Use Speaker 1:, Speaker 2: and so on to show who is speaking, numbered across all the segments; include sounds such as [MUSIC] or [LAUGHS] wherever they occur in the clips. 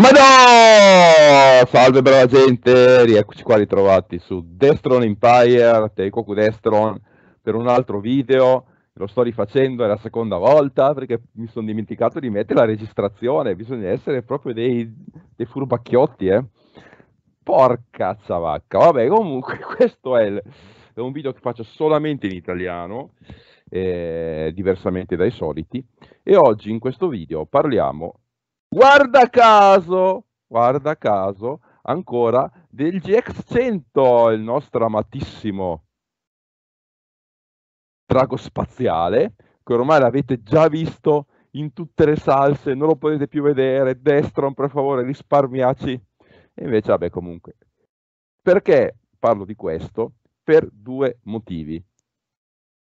Speaker 1: Ma no! Salve brava gente, rieccoci qua ritrovati su Destron Empire, Teikoku Destron, per un altro video. Lo sto rifacendo, è la seconda volta, perché mi sono dimenticato di mettere la registrazione. Bisogna essere proprio dei, dei furbacchiotti, eh. Porca zavacca. Vabbè, comunque [LAUGHS] questo è, il, è, un video che faccio solamente in italiano, eh, diversamente dai soliti. E oggi in questo video parliamo guarda caso, guarda caso, ancora del GX100, il nostro amatissimo drago spaziale, che ormai l'avete già visto in tutte le salse, non lo potete più vedere, Destron per favore risparmiaci. E invece, vabbè, comunque. Perché parlo di questo? Per due motivi.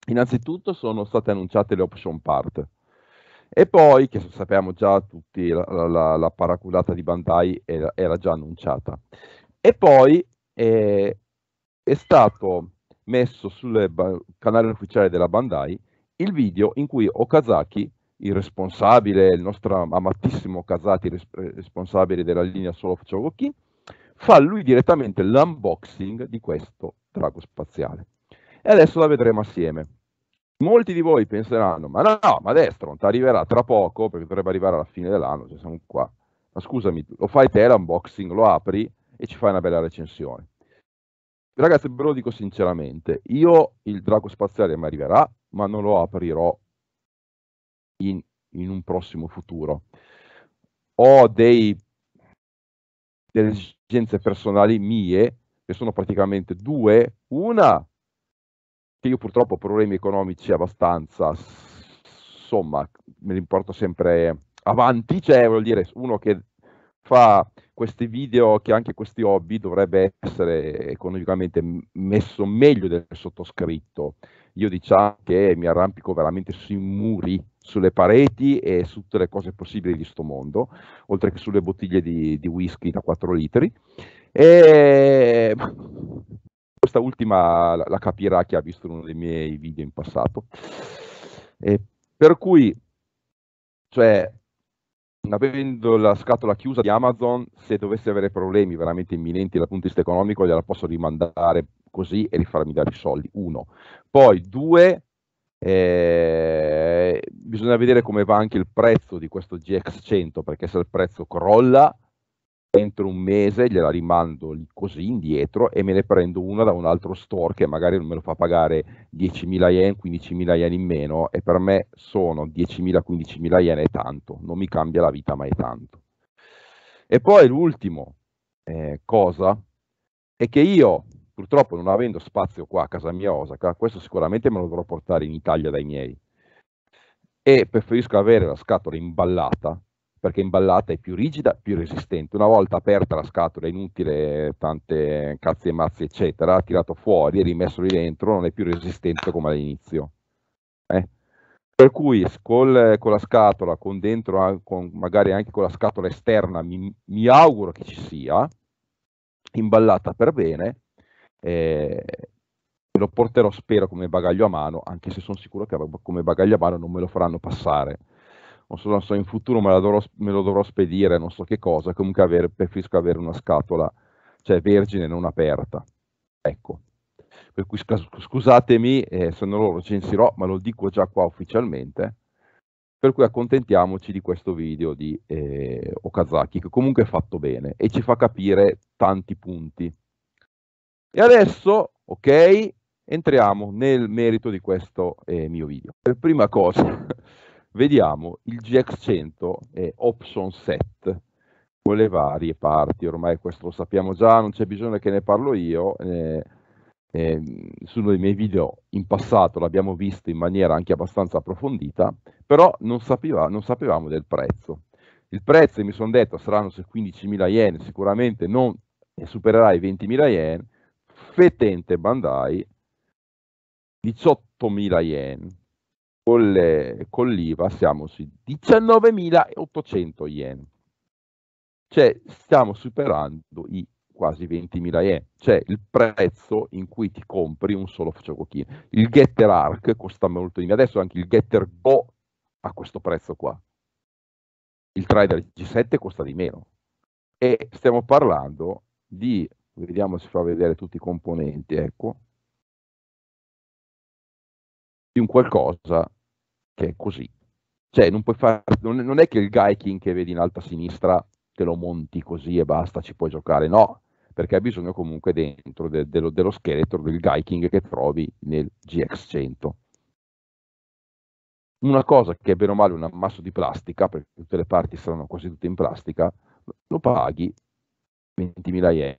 Speaker 1: Innanzitutto sono state annunciate le option part, e poi, che sappiamo già tutti, la, la, la paraculata di Bandai era, era, già annunciata. E poi eh, è stato messo sul canale ufficiale della Bandai il video in cui Okazaki, il responsabile, il nostro amatissimo Okazaki, eh, responsabile della linea Solo of Chogoki, fa lui direttamente l'unboxing di questo drago spaziale. E adesso la vedremo assieme. Molti di voi penseranno, ma no, no ma ti arriverà tra poco, perché dovrebbe arrivare alla fine dell'anno, cioè siamo qua. Ma scusami, lo fai te l'unboxing, lo apri e ci fai una bella recensione. Ragazzi, ve lo dico sinceramente, io il drago spaziale mi arriverà, ma non lo aprirò in, in un prossimo futuro. Ho dei, delle esigenze personali mie, che sono praticamente due, una che io purtroppo ho problemi economici abbastanza, insomma, me li porto sempre avanti, cioè vuol dire uno che fa questi video, che anche questi hobby dovrebbe essere economicamente messo meglio del sottoscritto. Io diciamo che mi arrampico veramente sui muri, sulle pareti e su tutte le cose possibili di questo mondo, oltre che sulle bottiglie di, di whisky da 4 litri. E questa ultima la, la, capirà chi ha visto uno dei miei video in passato. E per cui, cioè, avendo la scatola chiusa di Amazon, se dovessi avere problemi veramente imminenti dal punto di vista economico, gliela posso rimandare così e rifarmi dare i soldi, uno. Poi, due, eh, bisogna vedere come va anche il prezzo di questo GX100, perché se il prezzo crolla, entro un mese gliela rimando lì così indietro e me ne prendo una da un altro store che magari non me lo fa pagare 10.000 yen, 15.000 yen in meno e per me sono 10.000, 15.000 yen è tanto, non mi cambia la vita mai tanto. E poi l'ultimo eh, cosa è che io purtroppo non avendo spazio qua a casa mia Osaka, questo sicuramente me lo dovrò portare in Italia dai miei e preferisco avere la scatola imballata perché imballata è più rigida, più resistente. Una volta aperta la scatola, è inutile tante cazze e mazzi, eccetera, tirato fuori e rimesso lì dentro, non è più resistente come all'inizio. Eh? Per cui col, con la scatola, con dentro, con, magari anche con la scatola esterna, mi, mi auguro che ci sia, imballata per bene, eh, lo porterò spero come bagaglio a mano, anche se sono sicuro che come bagaglio a mano non me lo faranno passare non so, non so in futuro me, dovrò, me, lo dovrò spedire, non so che cosa, comunque avere, preferisco avere una scatola, cioè vergine non aperta. Ecco, per cui scusatemi eh, se non lo recensirò, ma lo dico già qua ufficialmente, per cui accontentiamoci di questo video di eh, Okazaki, che comunque è fatto bene e ci fa capire tanti punti. E adesso, ok, entriamo nel merito di questo eh, mio video. Per prima cosa vediamo il GX100 e option set con le varie parti, ormai questo lo sappiamo già, non c'è bisogno che ne parlo io, eh, eh, su uno dei miei video in passato l'abbiamo visto in maniera anche abbastanza approfondita, però non, sapeva, non sapevamo del prezzo. Il prezzo, mi sono detto, saranno 15.000 yen, sicuramente non eh, supererà i 20.000 yen, fetente Bandai 18.000 yen, con, le, con l'IVA siamo sui 19.800 yen, cioè stiamo superando i quasi 20.000 yen, cioè il prezzo in cui ti compri un solo facciocchino. Il Getter Arc costa molto di meno, adesso anche il Getter Go a questo prezzo qua. Il Trader G7 costa di meno. E stiamo parlando di, vediamo se fa vedere tutti i componenti, ecco, di un qualcosa che è così. Cioè, non, far, non, non è che il Gaikin che vedi in alta sinistra te lo monti così e basta, ci puoi giocare. No, perché ha bisogno comunque dentro de, de, dello, scheletro del Gaiking che trovi nel GX100. Una cosa che è bene o male un ammasso di plastica, perché tutte le parti saranno quasi tutte in plastica, lo paghi 20.000 yen.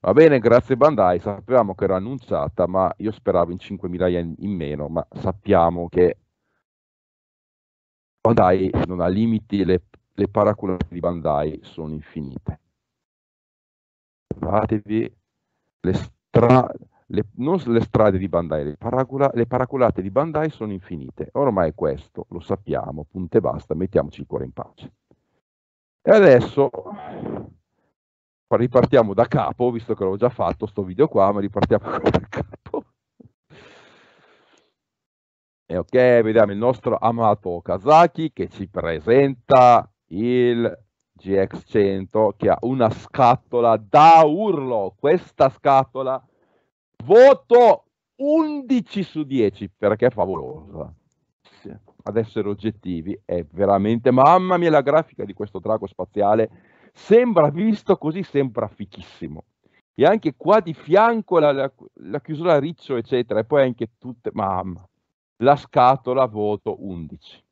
Speaker 1: Va bene, grazie Bandai, sapevamo che era annunciata, ma io speravo in 5.000 yen in meno, ma sappiamo che Bandai non ha limiti, le, le paraculate di Bandai sono infinite. Guardatevi le, stra, le, non le strade di Bandai, le, paracula, le paraculate di Bandai sono infinite. Ormai è questo, lo sappiamo, punto e basta, mettiamoci il cuore in pace. E adesso ripartiamo da capo, visto che l'ho già fatto sto video qua, ma ripartiamo [LAUGHS] da capo. E ok, vediamo il nostro amato Okazaki che ci presenta il GX100 che ha una scatola da urlo. Questa scatola voto 11 su 10 perché è favolosa. Ad essere oggettivi è veramente, mamma mia, la grafica di questo drago spaziale sembra visto così, sembra fichissimo. E anche qua di fianco la, la, la chiusura riccio, eccetera, e poi anche tutte, mamma la scatola voto 11.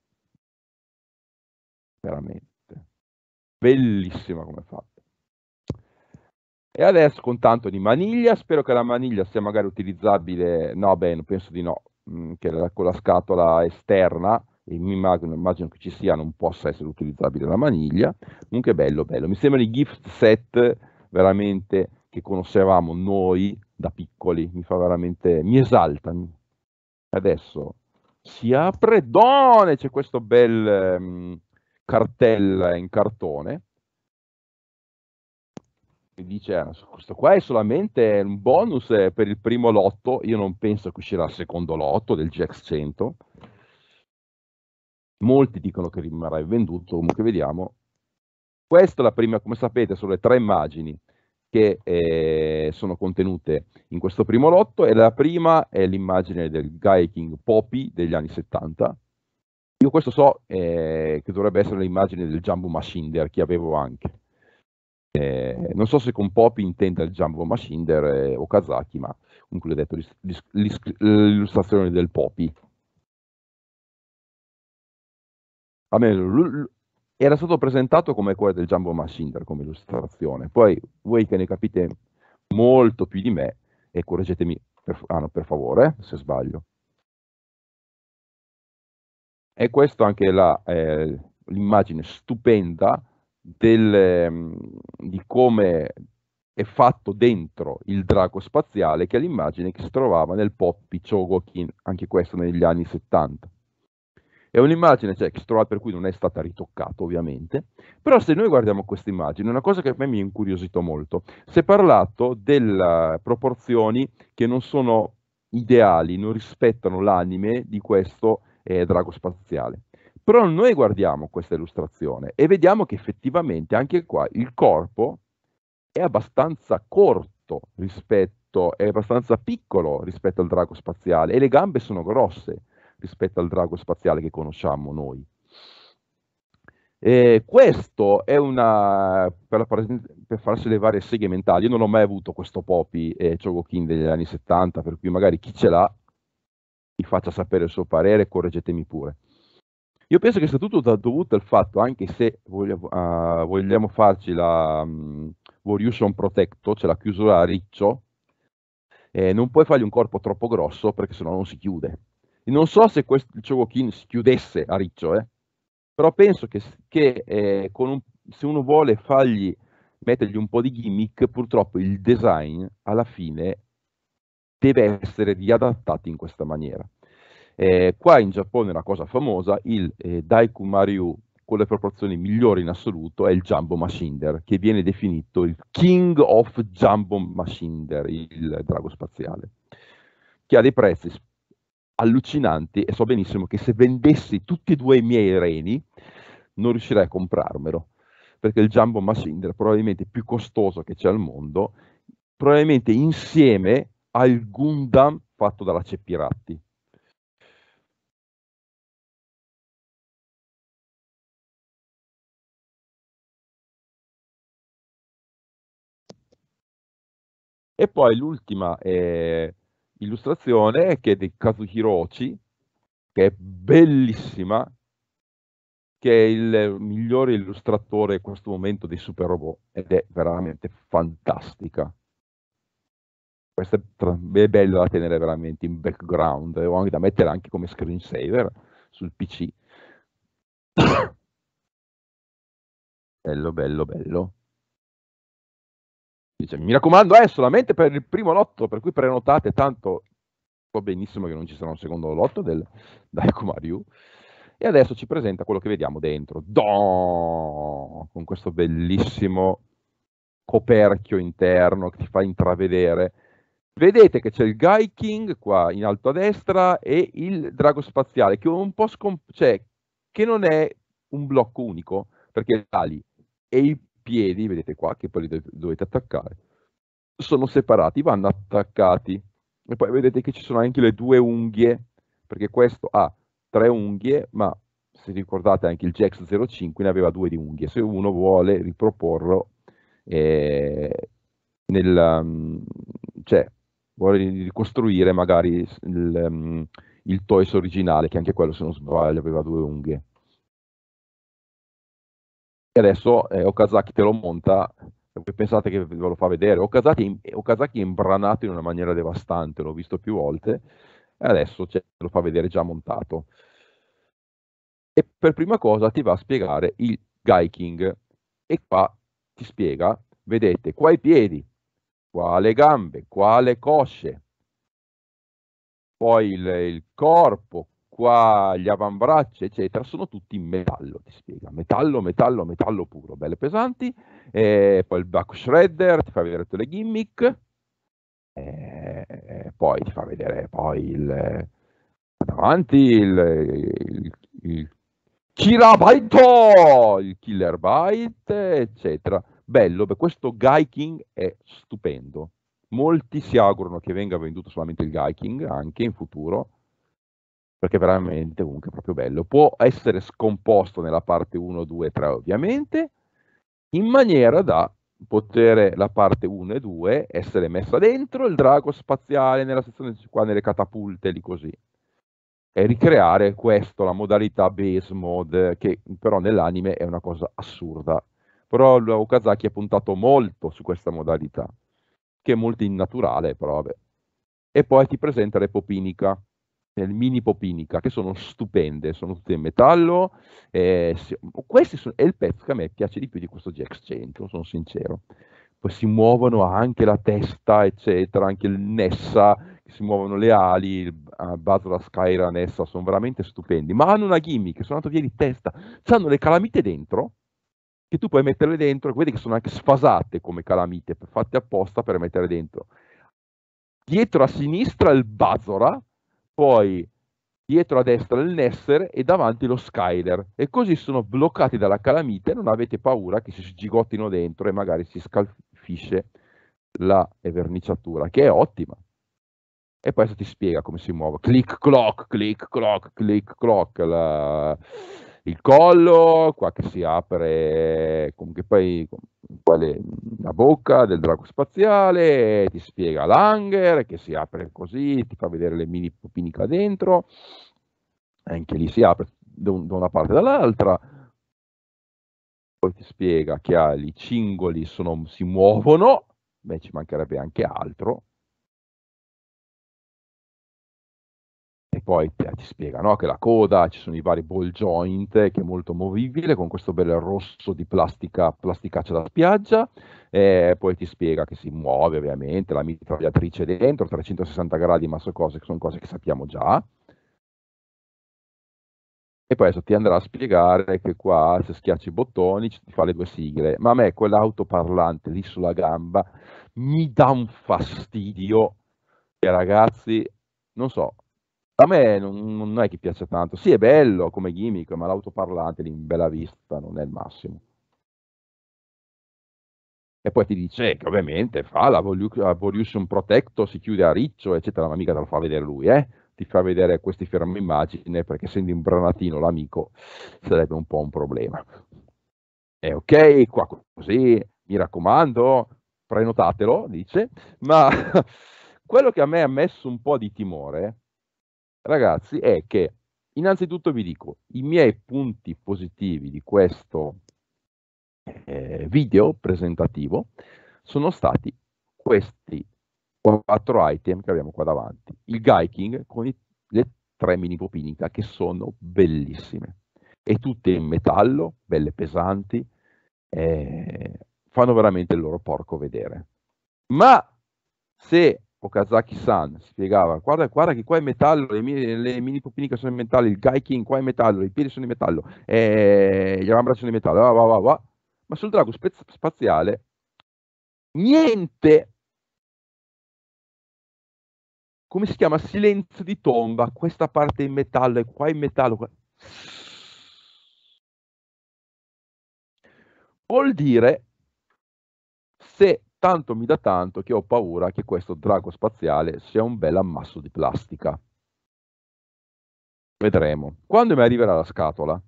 Speaker 1: Veramente. Bellissima come fatta. E adesso con tanto di maniglia, spero che la maniglia sia magari utilizzabile, no beh, penso di no, mm, che con la scatola esterna, e mi immagino, immagino, che ci sia, non possa essere utilizzabile la maniglia. Mm, Comunque bello, bello. Mi sembra i gift set veramente che conoscevamo noi da piccoli, mi fa veramente, mi esaltano. Adesso si apre, done, c'è questo bel um, ehm, cartella in cartone che dice ah, questo qua è solamente un bonus eh, per il primo lotto, io non penso che uscirà il secondo lotto del Jax 100. Molti dicono che rimarrà venduto, comunque vediamo. Questa è la prima, come sapete, sono le tre immagini che eh, sono contenute in questo primo lotto e la prima è l'immagine del Gaiking Poppy degli anni 70. Io questo so eh, che dovrebbe essere l'immagine del Jumbo Machinder che avevo anche. Eh, non so se con Poppy intenda il Jumbo Machinder eh, o Kazaki, ma comunque l'ho detto, l'illustrazione del Poppy. A me era stato presentato come quello del Jumbo Machinder come illustrazione. Poi voi che ne capite molto più di me, e correggetemi per, ah per favore se sbaglio. E questa anche eh, l'immagine eh, stupenda del, mm, di come è fatto dentro il drago spaziale, che è l'immagine che si trovava nel Poppy Pichogokin, anche questo negli anni 70. È un'immagine cioè, trova per cui non è stata ritoccata ovviamente, però se noi guardiamo questa immagine, una cosa che a me mi ha incuriosito molto, si è parlato delle proporzioni che non sono ideali, non rispettano l'anime di questo eh, drago spaziale. Però noi guardiamo questa illustrazione e vediamo che effettivamente anche qua il corpo è abbastanza corto rispetto, è abbastanza piccolo rispetto al drago spaziale e le gambe sono grosse rispetto al drago spaziale che conosciamo noi. E questo è una, per, per, farsi le varie seghe mentali, io non ho mai avuto questo Poppy e eh, Chogokin degli anni 70, per cui magari chi ce l'ha mi faccia sapere il suo parere, correggetemi pure. Io penso che sia tutto dovuto al fatto, anche se vogliamo, uh, ah, vogliamo farci la um, mm, Variation Protecto, cioè la chiusura a riccio, eh, non puoi fargli un corpo troppo grosso perché sennò non si chiude non so se questo, il Chogokin chiudesse a Riccio, eh? però penso che, che eh, un, se uno vuole fargli mettergli un po' di gimmick, purtroppo il design alla fine deve essere riadattato in questa maniera. Eh, qua in Giappone una cosa famosa, il eh, Daiku Mario con le proporzioni migliori in assoluto è il Jumbo Machinder, che viene definito il King of Jumbo Machinder, il drago spaziale, che ha dei prezzi allucinanti e so benissimo che se vendessi tutti e due i miei reni non riuscirei a comprarmelo perché il Jumbo Machinder è probabilmente più costoso che c'è al mondo, probabilmente insieme al Gundam fatto dalla Cepiratti. E poi l'ultima eh, illustrazione che è di Kazuhiro che è bellissima, che è il migliore illustratore in questo momento dei super robot ed è veramente fantastica. Questa è bella da tenere veramente in background e anche da mettere anche come screensaver sul PC. [COUGHS] bello, bello, bello. Dice, mi raccomando, è eh, solamente per il primo lotto, per cui prenotate tanto. Va benissimo che non ci sarà un secondo lotto del Daikumaryu. E adesso ci presenta quello che vediamo dentro. Don! Con questo bellissimo coperchio interno che ti fa intravedere. Vedete che c'è il Guy King qua in alto a destra e il drago spaziale che, un po scom- cioè, che non è un blocco unico perché l'ali e i piedi, vedete qua, che poi li dovete attaccare, sono separati, vanno attaccati. E poi vedete che ci sono anche le due unghie, perché questo ha tre unghie, ma se ricordate anche il Jax 05 ne aveva due di unghie, se uno vuole riproporlo eh, nel, um, cioè, vuole ricostruire magari il, um, il Toys originale, che anche quello se non sbaglio aveva due unghie. E adesso eh, Okazaki te lo monta, eh, pensate che ve lo fa vedere. Okazaki, eh, Okazaki è imbranato in una maniera devastante, l'ho visto più volte, e adesso ce lo fa vedere già montato. E per prima cosa ti va a spiegare il Gaiking, e qua ti spiega, vedete, qua i piedi, qua le gambe, qua le cosce, poi il, il corpo, qua, gli avambracci, eccetera, sono tutti in metallo, ti spiega, metallo, metallo, metallo puro, belle pesanti, e poi il back shredder, ti fa vedere tutte le gimmick, poi ti fa vedere poi il, davanti il, il, il Kirabaito, il Killer Byte, eccetera. Bello, beh, questo Guy King è stupendo. Molti si augurano che venga venduto solamente il Guy King anche in futuro, perché è veramente comunque proprio bello. Può essere scomposto nella parte 1, 2, 3 ovviamente, in maniera da poter la parte 1 e 2 essere messa dentro il drago spaziale nella sezione qua nelle catapulte lì così e ricreare questo la modalità base mode che però nell'anime è una cosa assurda però Okazaki ha puntato molto su questa modalità che è molto innaturale però vabbè e poi ti presenta l'epopinica nel mini Popinica, che sono stupende, sono tutte in metallo. Eh, se, sono, è il pezzo che a me piace di più di questo Jack 100, sono sincero. Poi si muovono anche la testa, eccetera, anche il Nessa, si muovono le ali, il Basra Skyra Nessa, sono veramente stupendi. Ma hanno una gimmick, sono andato via di testa. Hanno le calamite dentro, che tu puoi metterle dentro, vedi che sono anche sfasate come calamite, fatte apposta per mettere dentro. Dietro a sinistra il Bazora, poi dietro a destra il Nesser e davanti lo Skyler e così sono bloccati dalla calamita e non avete paura che si sgigottino dentro e magari si scalfisce la eh, verniciatura che è ottima e poi adesso ti spiega come si muove click clock click clock click clock la il collo, qua che si apre, comunque poi quale, la bocca del drago spaziale, ti spiega l'hanger che si apre così, ti fa vedere le mini pupini qua dentro, anche lì si apre da una parte e dall'altra, poi ti spiega che ah, i cingoli sono, si muovono, beh ci mancherebbe anche altro, E poi eh, ti spiega no? che la coda, ci sono i vari ball joint eh, che è molto movibile con questo bel rosso di plastica, plasticaccia da spiaggia, e poi ti spiega che si muove ovviamente, la mitragliatrice dentro, 360 gradi, ma so cose che sono cose che sappiamo già. E poi adesso ti andrà a spiegare che qua se schiacci i bottoni ti fa le due sigle, ma a me quell'autoparlante lì sulla gamba mi dà un fastidio. E ragazzi, non so, a me non, non, è che piace tanto. Sì, è bello come gimmick, ma l'autoparlante lì in bella vista non è il massimo. E poi ti dice che ovviamente fa la Volution Protector, si chiude a riccio, eccetera, ma mica te lo fa vedere lui, eh? Ti fa vedere questi fermi immagine perché essendo imbranatino l'amico sarebbe un po' un problema. E ok, qua così, mi raccomando, prenotatelo, dice, ma [LAUGHS] quello che a me ha messo un po' di timore ragazzi, è che innanzitutto vi dico i miei punti positivi di questo eh, video presentativo sono stati questi quattro item che abbiamo qua davanti. Il Gaiking con i, le tre mini popinica che sono bellissime e tutte in metallo, belle pesanti, eh, fanno veramente il loro porco vedere. Ma se Okazaki-san spiegava, guarda, guarda che qua è metallo, le, mie, le mini pupine sono in metallo, il gaikin qua è metallo, i piedi sono in metallo, eh, gli avambracci sono in metallo, va, va, va, ma sul drago spez- spaziale niente, come si chiama, silenzio di tomba, questa parte è in metallo e qua è in metallo. Qua... Vuol dire se tanto mi dà tanto che ho paura che questo drago spaziale sia un bel ammasso di plastica. Vedremo. Quando mi arriverà la scatola,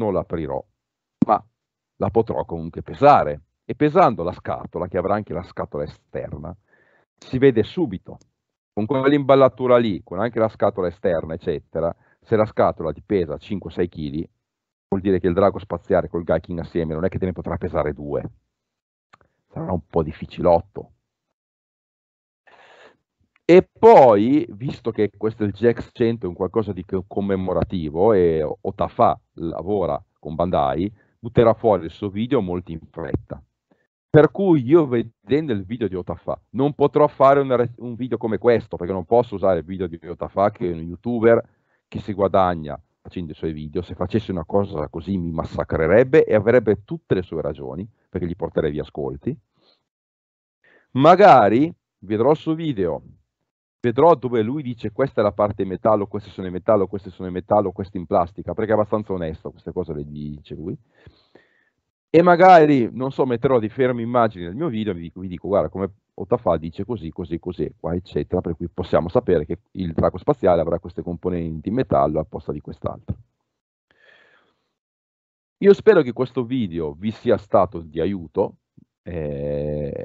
Speaker 1: non l'aprirò, ma la potrò comunque pesare. E pesando la scatola, che avrà anche la scatola esterna, si vede subito, con quell'imballatura lì, con anche la scatola esterna, eccetera, se la scatola ti pesa 5-6 kg, vuol dire che il drago spaziale col Gaiking assieme non è che te ne potrà pesare due sarà un po' difficilotto. E poi, visto che questo è il GX 100 è un qualcosa di commemorativo e Otafa lavora con Bandai, butterà fuori il suo video molto in fretta. Per cui io vedendo il video di Otafa non potrò fare un, un, video come questo, perché non posso usare il video di Otafa che è un youtuber che si guadagna facendo i suoi video. Se facesse una cosa così mi massacrerebbe e avrebbe tutte le sue ragioni, perché gli porterei via ascolti. Magari vedrò il suo video, vedrò dove lui dice questa è la parte in metallo, queste sono in metallo, queste sono in metallo, queste in plastica, perché è abbastanza onesto, queste cose le dice lui. E magari, non so, metterò di fermo immagini nel mio video e vi, vi dico, guarda, come Ottafa dice così, così, così, qua, eccetera, per cui possiamo sapere che il drago spaziale avrà queste componenti in metallo a posta di quest'altro. Io spero che questo video vi sia stato di aiuto, eh,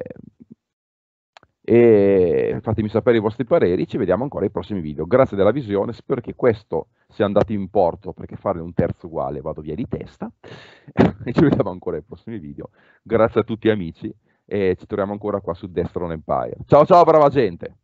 Speaker 1: e fatemi sapere i vostri pareri, ci vediamo ancora ai prossimi video. Grazie della visione, spero che questo sia andato in porto perché farne un terzo uguale vado via di testa [LAUGHS] e ci vediamo ancora ai prossimi video. Grazie a tutti amici e ci troviamo ancora qua su Destron Empire. Ciao ciao brava gente!